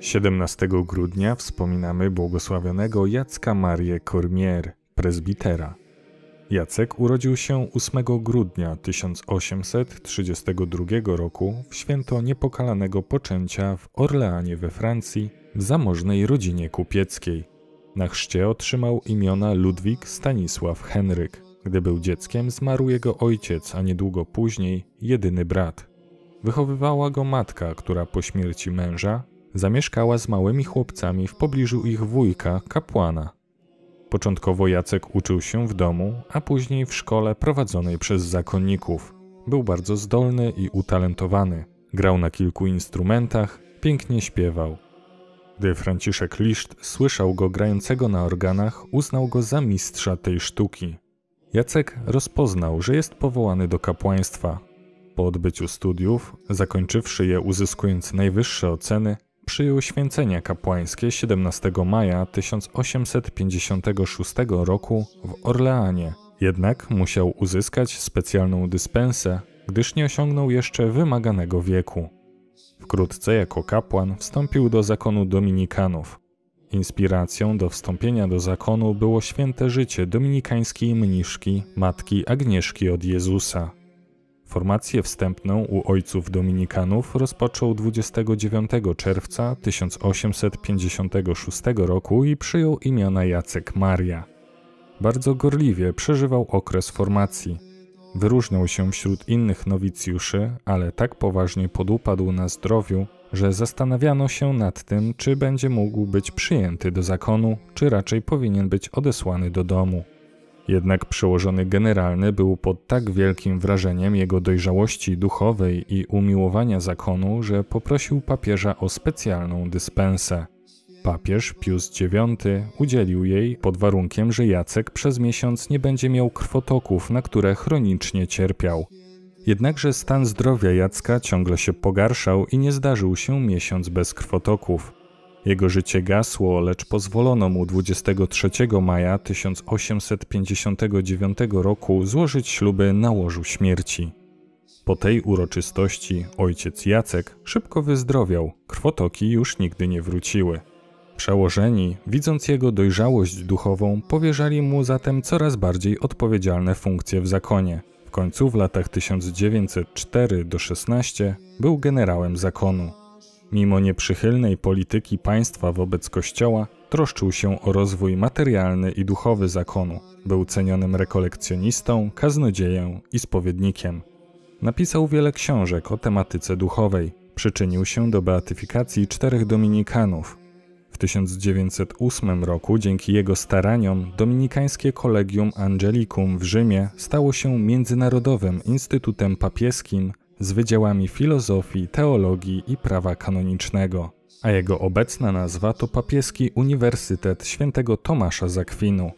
17 grudnia wspominamy błogosławionego Jacka Marię Cormier, prezbitera. Jacek urodził się 8 grudnia 1832 roku w święto niepokalanego poczęcia w Orleanie we Francji w zamożnej rodzinie kupieckiej. Na chrzcie otrzymał imiona Ludwik Stanisław Henryk. Gdy był dzieckiem, zmarł jego ojciec, a niedługo później jedyny brat. Wychowywała go matka, która po śmierci męża zamieszkała z małymi chłopcami w pobliżu ich wujka, kapłana. Początkowo Jacek uczył się w domu, a później w szkole prowadzonej przez zakonników. Był bardzo zdolny i utalentowany. Grał na kilku instrumentach, pięknie śpiewał. Gdy Franciszek Liszt słyszał go grającego na organach, uznał go za mistrza tej sztuki. Jacek rozpoznał, że jest powołany do kapłaństwa. Po odbyciu studiów, zakończywszy je uzyskując najwyższe oceny, przyjął święcenia kapłańskie 17 maja 1856 roku w Orleanie. Jednak musiał uzyskać specjalną dyspensę, gdyż nie osiągnął jeszcze wymaganego wieku. Wkrótce jako kapłan wstąpił do zakonu dominikanów. Inspiracją do wstąpienia do zakonu było święte życie dominikańskiej mniszki, matki Agnieszki od Jezusa. Formację wstępną u ojców dominikanów rozpoczął 29 czerwca 1856 roku i przyjął imiona Jacek Maria. Bardzo gorliwie przeżywał okres formacji. Wyróżniał się wśród innych nowicjuszy, ale tak poważnie podupadł na zdrowiu, że zastanawiano się nad tym, czy będzie mógł być przyjęty do zakonu, czy raczej powinien być odesłany do domu. Jednak przełożony generalny był pod tak wielkim wrażeniem jego dojrzałości duchowej i umiłowania zakonu, że poprosił papieża o specjalną dyspensę. Papież Pius IX udzielił jej pod warunkiem, że Jacek przez miesiąc nie będzie miał krwotoków, na które chronicznie cierpiał. Jednakże stan zdrowia Jacka ciągle się pogarszał i nie zdarzył się miesiąc bez krwotoków. Jego życie gasło, lecz pozwolono mu 23 maja 1859 roku złożyć śluby na łożu śmierci. Po tej uroczystości ojciec Jacek szybko wyzdrowiał, krwotoki już nigdy nie wróciły. Przełożeni, widząc jego dojrzałość duchową, powierzali mu zatem coraz bardziej odpowiedzialne funkcje w zakonie – w końcu w latach 1904-16 był generałem zakonu. Mimo nieprzychylnej polityki państwa wobec kościoła, troszczył się o rozwój materialny i duchowy zakonu. Był cenionym rekolekcjonistą, kaznodzieją i spowiednikiem. Napisał wiele książek o tematyce duchowej. Przyczynił się do beatyfikacji czterech dominikanów, w 1908 roku dzięki jego staraniom dominikańskie kolegium Angelicum w Rzymie stało się międzynarodowym instytutem papieskim z wydziałami filozofii, teologii i prawa kanonicznego, a jego obecna nazwa to Papieski Uniwersytet Świętego Tomasza Zakwinu.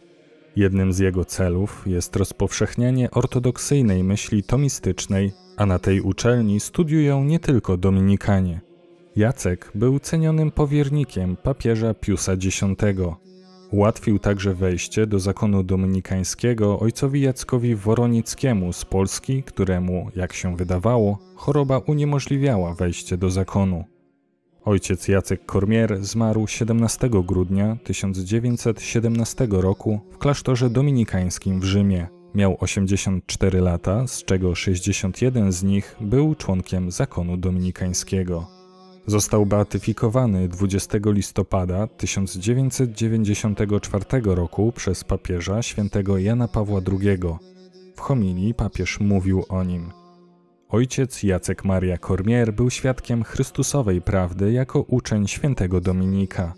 Jednym z jego celów jest rozpowszechnianie ortodoksyjnej myśli tomistycznej, a na tej uczelni studiują nie tylko Dominikanie – Jacek był cenionym powiernikiem papieża Piusa X. Ułatwił także wejście do zakonu dominikańskiego ojcowi Jackowi Woronickiemu z Polski, któremu, jak się wydawało, choroba uniemożliwiała wejście do zakonu. Ojciec Jacek Kormier zmarł 17 grudnia 1917 roku w klasztorze dominikańskim w Rzymie. Miał 84 lata, z czego 61 z nich był członkiem zakonu dominikańskiego. Został beatyfikowany 20 listopada 1994 roku przez papieża świętego Jana Pawła II. W homilii papież mówił o nim. Ojciec Jacek Maria Kormier był świadkiem Chrystusowej prawdy jako uczeń świętego Dominika.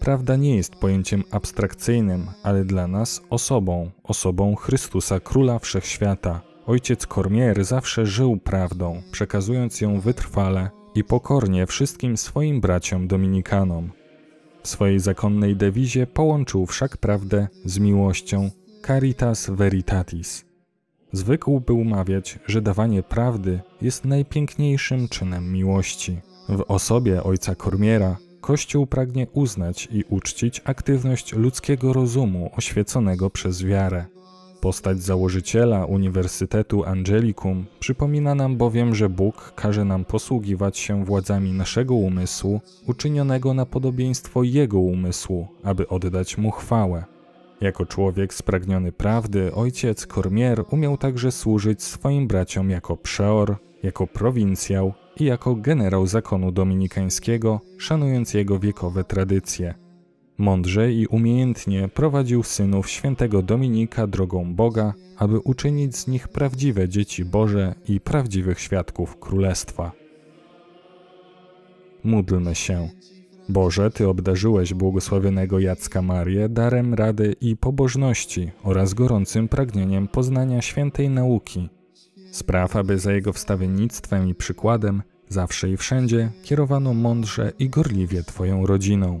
Prawda nie jest pojęciem abstrakcyjnym, ale dla nas osobą, osobą Chrystusa Króla Wszechświata. Ojciec Kormier zawsze żył prawdą, przekazując ją wytrwale i pokornie wszystkim swoim braciom dominikanom. W swojej zakonnej dewizie połączył wszak prawdę z miłością caritas veritatis. Zwykł był mawiać, że dawanie prawdy jest najpiękniejszym czynem miłości. W osobie ojca Kormiera Kościół pragnie uznać i uczcić aktywność ludzkiego rozumu oświeconego przez wiarę. Postać założyciela Uniwersytetu Angelicum przypomina nam bowiem, że Bóg każe nam posługiwać się władzami naszego umysłu, uczynionego na podobieństwo Jego umysłu, aby oddać Mu chwałę. Jako człowiek spragniony prawdy, ojciec Kormier umiał także służyć swoim braciom jako przeor, jako prowincjał i jako generał zakonu dominikańskiego, szanując jego wiekowe tradycje – Mądrze i umiejętnie prowadził synów świętego Dominika drogą Boga, aby uczynić z nich prawdziwe dzieci Boże i prawdziwych świadków Królestwa. Módlmy się. Boże, Ty obdarzyłeś błogosławionego Jacka Marię darem rady i pobożności oraz gorącym pragnieniem poznania świętej nauki. Spraw, aby za jego wstawiennictwem i przykładem zawsze i wszędzie kierowano mądrze i gorliwie Twoją rodziną